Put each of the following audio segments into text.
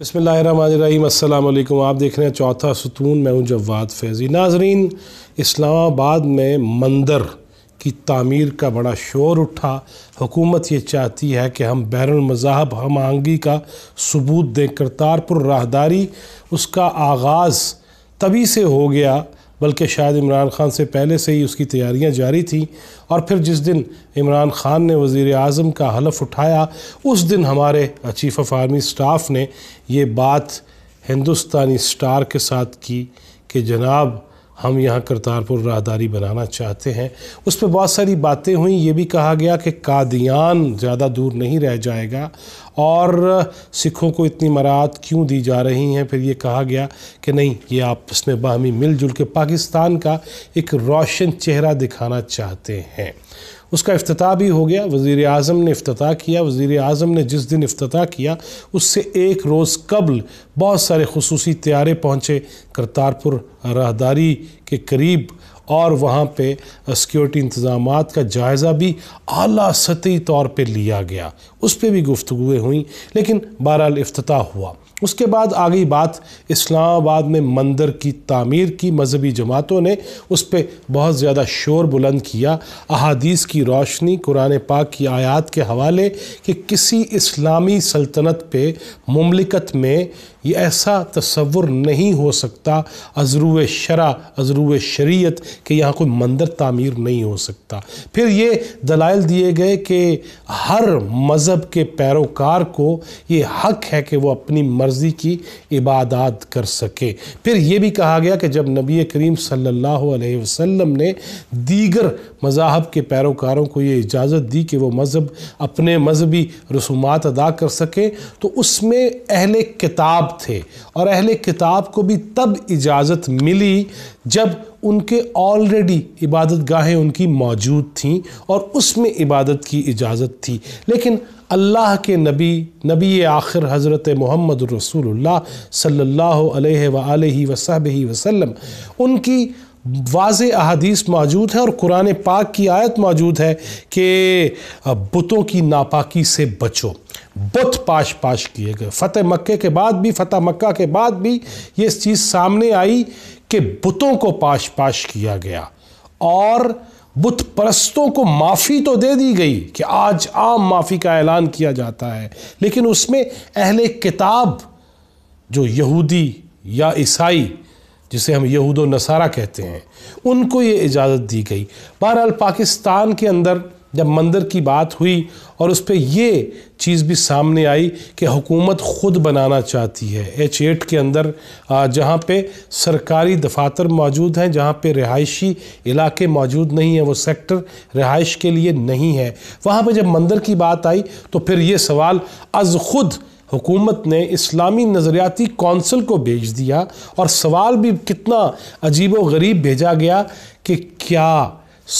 बसमीम अल्लाम आप देख रहे हैं चौथा सतून मैं हूं जवाद फैज़ी नाजरीन इस्लामाबाद में मंदिर की तामीर का बड़ा शोर उठा हुकूमत ये चाहती है कि हम बैरुल मज़ाहब हम आहंगी का सबूत दें करतारपुर राहदारी उसका आगाज़ तभी से हो गया बल्कि शायद इमरान खान से पहले से ही उसकी तैयारियां जारी थी और फिर जिस दिन इमरान खान ने वज़ी अजम का हलफ उठाया उस दिन हमारे चीफ़ ऑफ आर्मी स्टाफ ने ये बात हिंदुस्तानी स्टार के साथ की कि जनाब हम यहाँ करतारपुर राहदारी बनाना चाहते हैं उस पर बहुत सारी बातें हुई ये भी कहा गया कि कादियान ज़्यादा दूर नहीं रह जाएगा और सिखों को इतनी मराहत क्यों दी जा रही हैं फिर ये कहा गया कि नहीं ये आपस में बाहमी मिलजुल के पाकिस्तान का एक रोशन चेहरा दिखाना चाहते हैं उसका अफ्ताह भी हो गया वज़ी अजम ने अफ्ताह किया वज़ी अजम ने जिस दिन अफ्ताह किया उससे एक रोज़ कबल बहुत सारे खसूस त्यारे पहुँचे करतारपुर राहदारी के करीब और वहाँ पे सिक्योरिटी इंतज़ाम का जायज़ा भी अली सतही तौर पर लिया गया उस पर भी गुफ्तु हुई लेकिन बहरहाल अफ्ताह हुआ उसके बाद आ गई बात इस्लामाबाद में मंदिर की तामीर की मजहबी जमातों ने उस पर बहुत ज़्यादा शोर बुलंद किया अहादीस की रोशनी कुरान पाक की आयात के हवाले कि किसी इस्लामी सल्तनत पे ममलिकत में ये ऐसा तस्वुर नहीं हो सकता अजरू शरा अजरू शरीयत कि यहाँ कोई मंदिर तामीर नहीं हो सकता फिर ये दलाइल दिए गए कि हर मज़हब के पैरोकार को ये हक है कि वह अपनी मर्ज़ी की इबादत कर सके फिर ये भी कहा गया कि जब नबी करीम सल्लल्लाहु अलैहि वसल्लम ने दीगर मज़ाहब के पैरोकारों को ये इजाज़त दी कि वो मज़हब अपने मजहबी रसूमात अदा कर सकें तो उसमें अहल किताब थे और अहल किताब को भी तब इजाज़त मिली जब उनके ऑलरेडी इबादत गाहें उनकी मौजूद थीं और उसमें इबादत की इजाज़त थी लेकिन अल्लाह के नबी नबी आखिर हज़रत मोहम्मद रसूल सल्ला अलैहि वसहब वसल्लम उनकी वाज अहादीस मौजूद है और कुरान पाक की आयत मौजूद है कि बुतों की नापाकी से बचो बुत पाश पाश किए गए फ़तेह मक्के के बाद भी फ़तेह मक्का के बाद भी ये चीज़ सामने आई कि बुतों को पाश पाश किया गया और बुत परस्तों को माफ़ी तो दे दी गई कि आज आम माफ़ी का ऐलान किया जाता है लेकिन उसमें अहले किताब जो यहूदी या ईसाई जिसे हम यहूद नसारा कहते हैं उनको ये इजाज़त दी गई बहरहाल पाकिस्तान के अंदर जब मंदिर की बात हुई और उस पर यह चीज़ भी सामने आई कि हुकूमत ख़ुद बनाना चाहती है एच एट के अंदर जहाँ पे सरकारी दफातर मौजूद हैं जहाँ पे रिहायशी इलाके मौजूद नहीं हैं वो सेक्टर रिहाइश के लिए नहीं है वहाँ पे जब मंदिर की बात आई तो फिर ये सवाल अज़ ख़ुद हुकूमत ने इस्लामी नज़रियाती कौंसिल को भेज दिया और सवाल भी कितना अजीब व गरीब भेजा गया कि क्या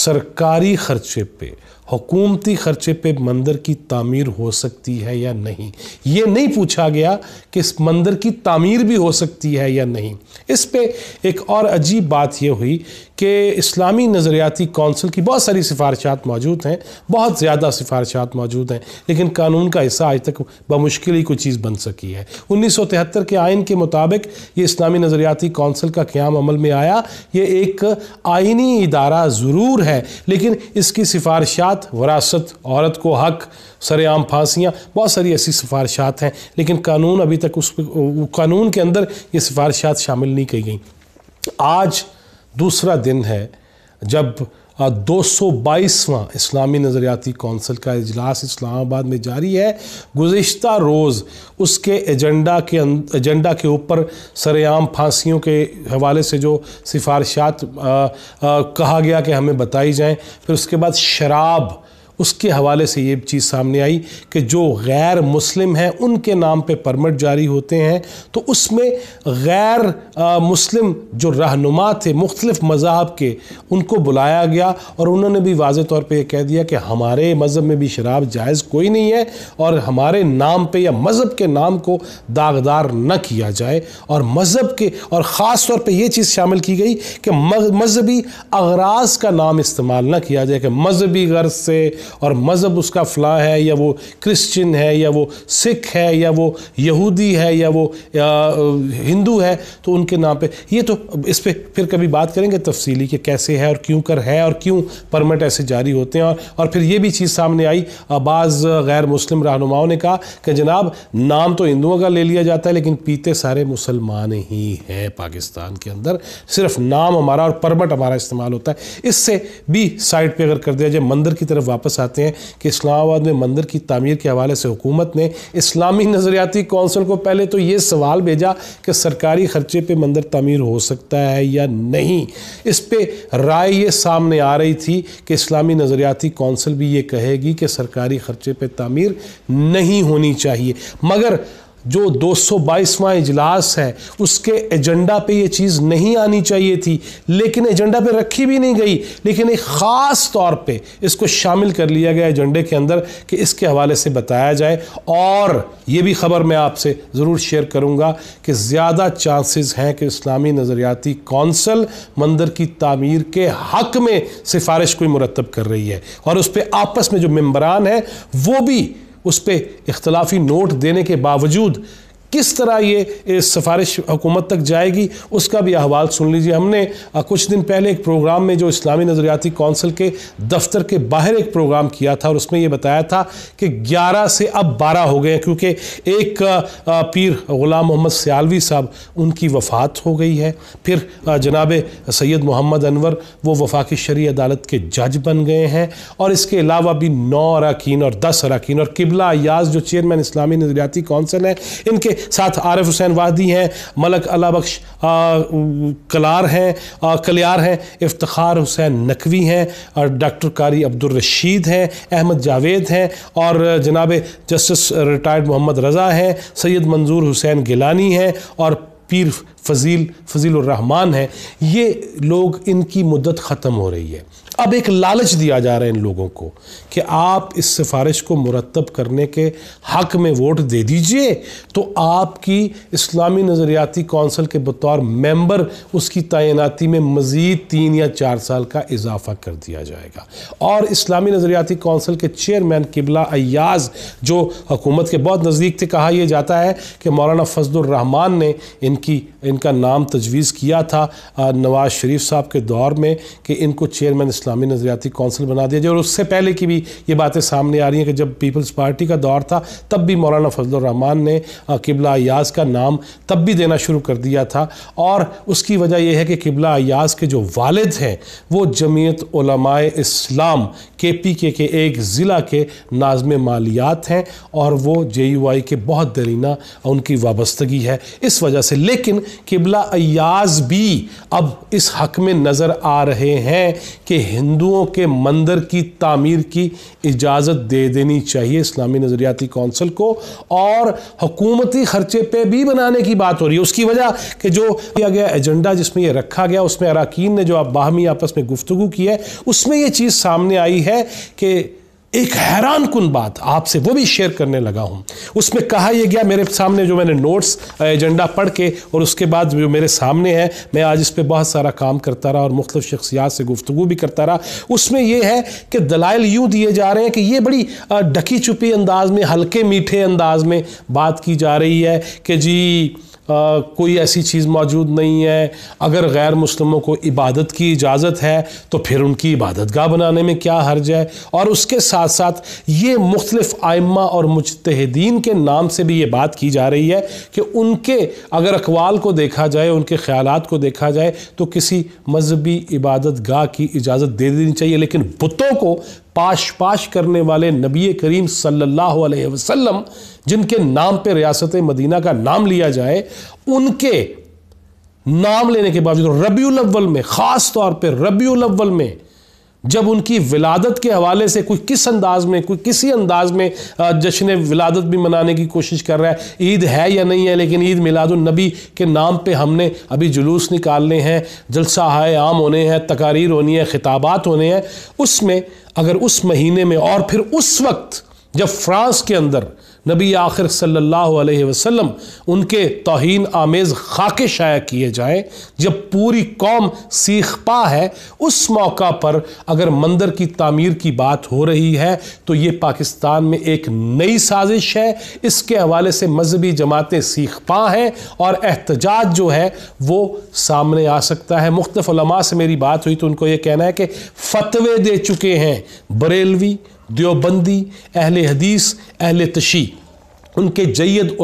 सरकारी ख़र्चे पे हुकूमती ख़र्चे पे मंदिर की तामीर हो सकती है या नहीं ये नहीं पूछा गया कि इस मंदिर की तामीर भी हो सकती है या नहीं इस पे एक और अजीब बात यह हुई कि इस्लामी नज़रियाती कौंसिल की बहुत सारी सिफारशात मौजूद हैं बहुत ज़्यादा सिफारशात मौजूद हैं लेकिन कानून का हिस्सा आज तक बमुश्किल ही कोई चीज़ बन सकी है उन्नीस सौ तिहत्तर के आइन के मुताबिक ये इस्लामी नज़रियाती कौंसिल का क्याम अमल में आया ये एक आइनी इदारा ज़रूर है लेकिन इसकी सिफारशात वरासत औरत को हक सरेआम फांसियाँ बहुत सारी ऐसी सिफारशात हैं लेकिन कानून अभी तक उस कानून के अंदर ये सिफारशात शामिल नहीं की गई आज दूसरा दिन है जब दो सौ बाईसवा इस्लामी नज़रियाती कौंसिल का अजलास इस्लामाबाद में जारी है गुज्त रोज़ उसके एजेंडा के अं-, एजेंडा के ऊपर सरेआम फांसियों के हवाले से जो सिफारशात कहा गया कि हमें बताई जाएँ फिर उसके बाद शराब उसके हवाले से ये चीज़ सामने आई कि जो गैर मुस्लिम हैं उनके नाम पे परमिट जारी होते हैं तो उसमें गैर मुस्लिम जो रहनुमा थे मुख्तलिफ मजहब के उनको बुलाया गया और उन्होंने भी वाज तौर पर यह कह दिया कि हमारे मज़हब में भी शराब जायज़ कोई नहीं है और हमारे नाम पर या मज़हब के नाम को दागदार न किया जाए और मज़हब के और ख़ास तौर पर यह चीज़ शामिल की गई कि मज़हबी अगराज का नाम इस्तेमाल न किया जाए कि मज़हबी गर्ज से और मज़हब उसका फ़लाँ है या वो क्रिश्चियन है या वो सिख है या वो यहूदी है या वो हिंदू है तो उनके नाम पे ये तो इस पर फिर कभी बात करेंगे तफसीली कि कैसे है और क्यों कर है और क्यों परमिट ऐसे जारी होते हैं और, और फिर ये भी चीज़ सामने आई बाज़ गैर मुस्लिम रहनुमाओं ने कहा कि जनाब नाम तो हिंदुओं का ले लिया जाता है लेकिन पीते सारे मुसलमान ही हैं पाकिस्तान के अंदर सिर्फ नाम हमारा और परमट हमारा इस्तेमाल होता है इससे भी साइड पर अगर कर दिया जाए मंदिर की तरफ वापस वापस आते हैं कि इस्लामाबाद में मंदिर की तमीर के हवाले से हुकूमत ने इस्लामी नज़रियाती कौंसिल को पहले तो ये सवाल भेजा कि सरकारी ख़र्चे पर मंदिर तमीर हो सकता है या नहीं इस पर राय ये सामने आ रही थी कि इस्लामी नज़रियाती कौंसिल भी ये कहेगी कि सरकारी ख़र्चे पर तमीर नहीं होनी चाहिए मगर जो 222वां इजलास है उसके एजेंडा पे ये चीज़ नहीं आनी चाहिए थी लेकिन एजेंडा पे रखी भी नहीं गई लेकिन एक ख़ास तौर पे इसको शामिल कर लिया गया एजेंडे के अंदर कि इसके हवाले से बताया जाए और ये भी ख़बर मैं आपसे ज़रूर शेयर करूँगा कि ज़्यादा चांसेस हैं कि इस्लामी नज़रियाती कौंसल मंदिर की तामीर के हक में सिफारिश कोई मुरतब कर रही है और उस पर आपस में जो मम्बरान हैं वो भी उस पर इख्तलाफी नोट देने के बावजूद किस तरह ये सिफारिश हुकूमत तक जाएगी उसका भी अहवाल सुन लीजिए हमने कुछ दिन पहले एक प्रोग्राम में जो इस्लामी नज़रियाती कौंसिल के दफ्तर के बाहर एक प्रोग्राम किया था और उसमें ये बताया था कि 11 से अब 12 हो गए क्योंकि एक पीर ग़ुलाम मोहम्मद सियालवी साहब उनकी वफ़ात हो गई है फिर जनाब सैयद मोहम्मद अनवर वो वफाक शरी अदालत के जज बन गए हैं और इसके अलावा भी नौ अरकान और दस अरकान और किबला अयाज जो चेयरमैन इस्लामी नज़रियाती कौंसिल हैं इनके साथ आरिफ हुसैन वादी हैं मलक बख्श कलार हैं कलियार हैं इफ्तार हुसैन नकवी हैं और डॉक्टर कारी अब्दुलरशीद हैं अहमद जावेद हैं और जनाब जस्टिस रिटायर्ड मोहम्मद रज़ा हैं सैयद मंजूर हुसैन गिलानी हैं और पीर फजील फजील रहमान हैं ये लोग इनकी मदत ख़त्म हो रही है अब एक लालच दिया जा रहा है इन लोगों को कि आप इस सिफारिश को मुरतब करने के हक में वोट दे दीजिए तो आपकी इस्लामी नज़रियाती कौंसल के बतौर मेंबर उसकी तैनाती में मज़ीद तीन या चार साल का इजाफा कर दिया जाएगा और इस्लामी नज़रियाती कौंसल के चेयरमैन किबला अयाज जो हकूमत के बहुत नज़दीक थे कहा यह जाता है कि मौलाना फजलरहमान ने इनकी इनका नाम तजवीज़ किया था नवाज़ शरीफ साहब के दौर में कि इनको चेयरमैन इस्लामी नजरियाती कौंसिल बना दिया जाए और उससे पहले की भी ये बातें सामने आ रही हैं कि जब पीपल्स पार्टी का दौर था तब भी मौलाना फजलरहमान ने किबला अयाज का नाम तब भी देना शुरू कर दिया था और उसकी वजह यह है कि किबला अयाज के जो वालद हैं वो जमीयत इस्लाम के पी के के एक ज़िला के नाजम मालियात हैं और वो जे यू आई के बहुत दरीना उनकी वाबस्तगी है इस वजह से लेकिन किबला अयाज भी अब इस हक में नज़र आ रहे हैं कि हिंदुओं के मंदिर की तामीर की इजाज़त दे देनी चाहिए इस्लामी नज़रियाती कौंसिल को और हकूमती ख़र्चे पे भी बनाने की बात हो रही है उसकी वजह कि जो किया गया एजेंडा जिसमें यह रखा गया उसमें अरकान ने जो आप बाहमी आपस में गुफ्तु की है उसमें ये चीज़ सामने आई है कि एक हैरान कन बात आपसे वो भी शेयर करने लगा हूँ उसमें कहा यह गया मेरे सामने जो मैंने नोट्स एजेंडा पढ़ के और उसके बाद जो मेरे सामने है मैं आज इस पर बहुत सारा काम करता रहा और मुख्तु शख्सियात से गुफ्तु भी करता रहा उसमें यह है कि दलाइल यूँ दिए जा रहे हैं कि ये बड़ी ढकी छुपी अंदाज में हल्के मीठे अंदाज में बात की जा रही है कि जी आ, कोई ऐसी चीज़ मौजूद नहीं है अगर गैर मुस्लिमों को इबादत की इजाज़त है तो फिर उनकी इबादत गाह बनाने में क्या हर्ज है और उसके साथ साथ ये मुख्तलिफ आयमा और मुजतहदीन के नाम से भी ये बात की जा रही है कि उनके अगर अकवाल को देखा जाए उनके ख्याल को देखा जाए तो किसी मजहबी इबादत गाह की इजाज़त दे देनी चाहिए लेकिन बुतों को पाश पाश करने वाले नबी करीम सल्लल्लाहु अलैहि वसल्लम जिनके नाम पे रियासत मदीना का नाम लिया जाए उनके नाम लेने के बावजूद रबी अव्वल में ख़ास तौर पर रबी अव्वल में जब उनकी विलादत के हवाले से कोई किस अंदाज में कोई किसी अंदाज में जश्न विलादत भी मनाने की कोशिश कर रहा है ईद है या नहीं है लेकिन ईद मिलादुलनबी के नाम पे हमने अभी जुलूस निकालने हैं जलसा है आम होने हैं तकारीर होनी है खिताबात होने हैं उसमें अगर उस महीने में और फिर उस वक्त जब फ्रांस के अंदर नबी आखिर सल्लल्लाहु अलैहि वसल्लम उनके तोहन आमेज़ खाके शाया किए जाएं जब पूरी कौम सीख पा है उस मौका पर अगर मंदिर की तामीर की बात हो रही है तो ये पाकिस्तान में एक नई साजिश है इसके हवाले से मजहबी जमातें सीख पा हैं और एहतजाज जो है वो सामने आ सकता है मुख्तफ़ से मेरी बात हुई तो उनको ये कहना है कि फतवे दे चुके हैं बरेलवी देवबंदी अहल हदीस अहल तशी उनके जैद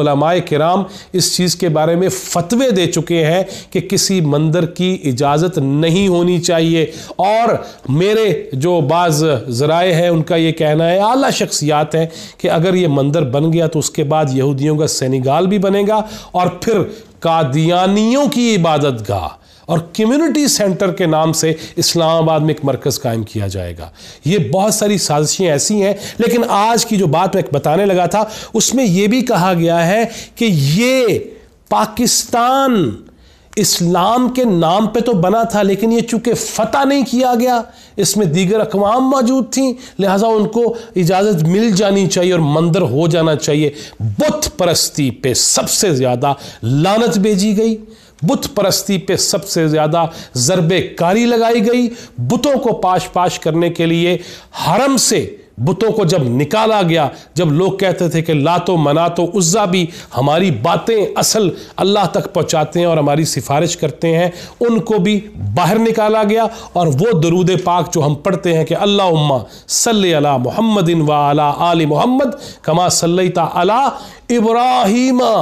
कराम इस चीज़ के बारे में फतवे दे चुके हैं कि किसी मंदिर की इजाज़त नहीं होनी चाहिए और मेरे जो बाज़ ज़राए हैं उनका ये कहना है आला शख्सियात हैं कि अगर ये मंदिर बन गया तो उसके बाद यहूदियों का सैनिगाल भी बनेगा और फिर कादियानियों की इबादत गाह और कम्युनिटी सेंटर के नाम से इस्लामाबाद में एक मरकज़ कायम किया जाएगा ये बहुत सारी साजिशें ऐसी हैं लेकिन आज की जो बात मैं बताने लगा था उसमें यह भी कहा गया है कि ये पाकिस्तान इस्लाम के नाम पे तो बना था लेकिन ये चूंकि फ़तह नहीं किया गया इसमें दीगर अकवाम मौजूद थी लिहाजा उनको इजाज़त मिल जानी चाहिए और मंदिर हो जाना चाहिए बुत परस्ती पे सबसे ज़्यादा लानत भेजी गई बुत परस्ती पे सबसे ज़्यादा कारी लगाई गई बुतों को पाश पाश करने के लिए हरम से बुतों को जब निकाला गया जब लोग कहते थे कि लातो मनातो उज्जा भी हमारी बातें असल अल्लाह तक पहुंचाते हैं और हमारी सिफारिश करते हैं उनको भी बाहर निकाला गया और वो दरूद पाक जो हम पढ़ते हैं कि अल्लाह सल अला मोहम्मद व अला आल मोहम्मद कमा सल्लता अला इब्राहिमा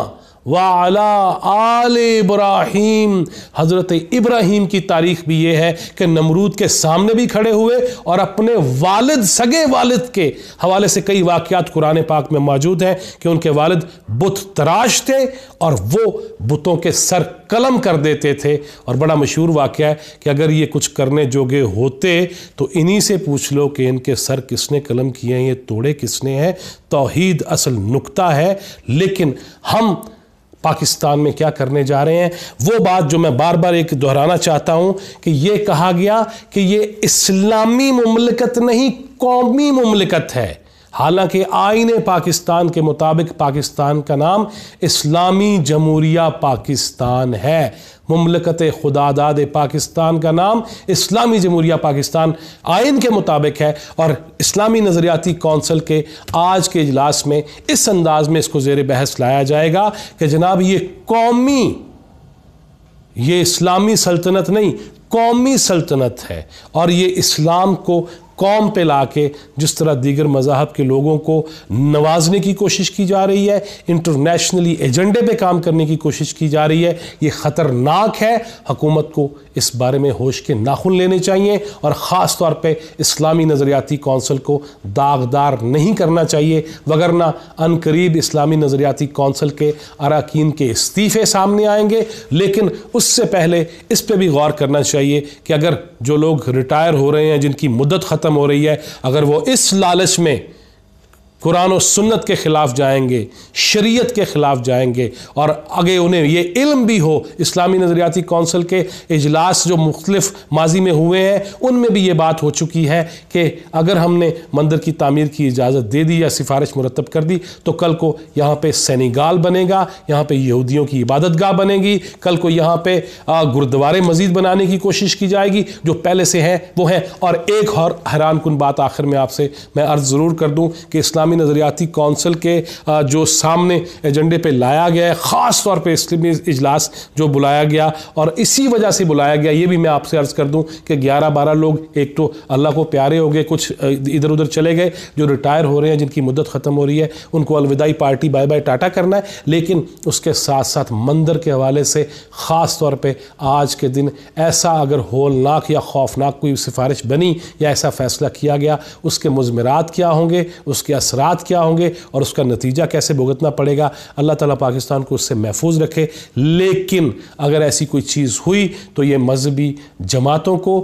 वाला आल इब्राहिम हज़रत इब्राहिम की तारीख भी ये है कि नमरूद के सामने भी खड़े हुए और अपने वालद सगे वालद के हवाले से कई वाक़ात कुरान पाक में मौजूद हैं कि उनके वालद बुत तराश थे और वो बुतों के सर कलम कर देते थे और बड़ा मशहूर वाक़ है कि अगर ये कुछ करने जोगे होते तो इन्हीं से पूछ लो कि इनके सर किसने कलम किए हैं ये तोड़े किसने हैं तोहहीद असल नुकता है लेकिन हम पाकिस्तान में क्या करने जा रहे हैं वो बात जो मैं बार बार एक दोहराना चाहता हूँ कि ये कहा गया कि ये इस्लामी ममलकत नहीं कौमी ममलकत है हालांकि आइन पाकिस्तान के मुताबिक पाकिस्तान का नाम इस्लामी जमूरिया पाकिस्तान है ममलकत खुदादाद पाकिस्तान का नाम इस्लामी जमूरिया पाकिस्तान आयन के मुताबिक है और इस्लामी नज़रियाती कौंसल के आज के इजलास में इस अंदाज में इसको जेर बहस लाया जाएगा कि जनाब ये कौमी ये इस्लामी सल्तनत नहीं कौमी सल्तनत है और ये इस्लाम को कौम पे ला के जिस तरह दीगर मजाहब के लोगों को नवाजने की कोशिश की जा रही है इंटरनेशनली एजेंडे पे काम करने की कोशिश की जा रही है ये ख़तरनाक है हकूमत को इस बारे में होश के नाखुन लेने चाहिए और ख़ास तौर पर इस्लामी नज़रियाती कौंसिल को दागदार नहीं करना चाहिए वगरना करीब इस्लामी नज़रियाती कौंसिल के अरकान के इस्तीफ़े सामने आएंगे लेकिन उससे पहले इस पर भी गौर करना चाहिए कि अगर जो लोग रिटायर हो रहे हैं जिनकी मुद्दत ख़त्म ख़त्म हो रही है अगर वो इस लालच में कुरान और सुन्नत के ख़िलाफ़ जाएंगे शरीयत के ख़िलाफ़ जाएंगे और आगे उन्हें ये इल्म भी हो इस्लामी नज़रियाती कौंसिल के इजलास जो मुख्तलिफ माजी में हुए हैं उनमें भी ये बात हो चुकी है कि अगर हमने मंदिर की तमीर की इजाज़त दे दी या सिफारिश मुरतब कर दी तो कल को यहाँ पर सैनीगाल बनेगा यहाँ पर यहूदियों की इबादत गाह बनेगी कल को यहाँ पर गुरुद्वारे मजीद बनाने की कोशिश की जाएगी जो पहले से हैं वो हैं और एक और हैरान कन बात आखिर में आपसे मैं अर्ज़ ज़रूर कर दूँ कि इस्लाम इस्लामी नज़रियाती कौंसिल के जो सामने एजेंडे पे लाया गया है ख़ास तौर पे इस्लामी इजलास जो बुलाया गया और इसी वजह से बुलाया गया ये भी मैं आपसे अर्ज़ कर दूं कि ग्यारह बारह लोग एक तो अल्लाह को प्यारे हो गए कुछ इधर उधर चले गए जो रिटायर हो रहे हैं जिनकी मुद्दत ख़त्म हो रही है उनको अलविदाई पार्टी बाय बाय टाटा करना है लेकिन उसके साथ साथ मंदिर के हवाले से ख़ास तौर पर आज के दिन ऐसा अगर होलनाक या खौफनाक कोई सिफारिश बनी या ऐसा फ़ैसला किया गया उसके मुजमरात क्या होंगे उसके असर असरात क्या होंगे और उसका नतीजा कैसे भुगतना पड़ेगा अल्लाह ताला पाकिस्तान को उससे महफूज रखे लेकिन अगर ऐसी कोई चीज़ हुई तो ये मजहबी जमातों को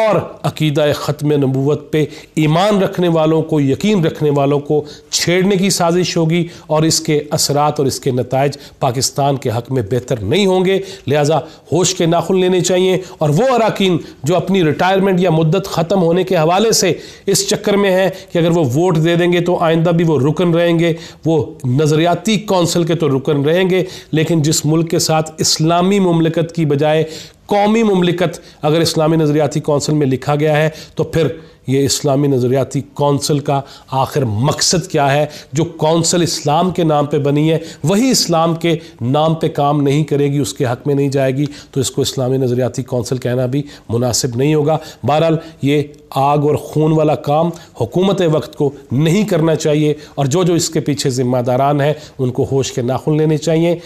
और अकीदा ख़त्म नबूत पे ईमान रखने वालों को यकीन रखने वालों को छेड़ने की साजिश होगी और इसके असरात और इसके नतज पाकिस्तान के हक में बेहतर नहीं होंगे लिहाजा होश के नाखुन लेने चाहिए और वो अरकान जो अपनी रिटायरमेंट या मुद्दत ख़त्म होने के हवाले से इस चक्कर में है कि अगर वो वोट दे देंगे तो आइंदा आइंदा भी वो रुकन रहेंगे वो नज़रियाती कौंसिल के तो रुकन रहेंगे लेकिन जिस मुल्क के साथ इस्लामी ममलकत की बजाय कौमी ममलिकत अगर इस्लामी नज़रियाती कौंसिल में लिखा गया है तो फिर ये इस्लामी नज़रियाती कौंसिल का आखिर मकसद क्या है जो कौंसिल इस्लाम के नाम पे बनी है वही इस्लाम के नाम पे काम नहीं करेगी उसके हक में नहीं जाएगी तो इसको इस्लामी नज़रियाती कौंसिल कहना भी मुनासिब नहीं होगा बहरहाल ये आग और खून वाला काम हुकूमत वक्त को नहीं करना चाहिए और जो जो इसके पीछे ज़िम्मेदारान हैं उनको होश के नाखुन लेने चाहिए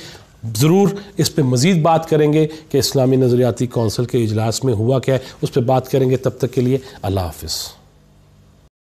ज़रूर इस पर मज़ीद बात करेंगे कि इस्लामी नज़रियाती कौंसिल के इजलास में हुआ क्या है उस पर बात करेंगे तब तक के लिए अल्लाह हाफिज़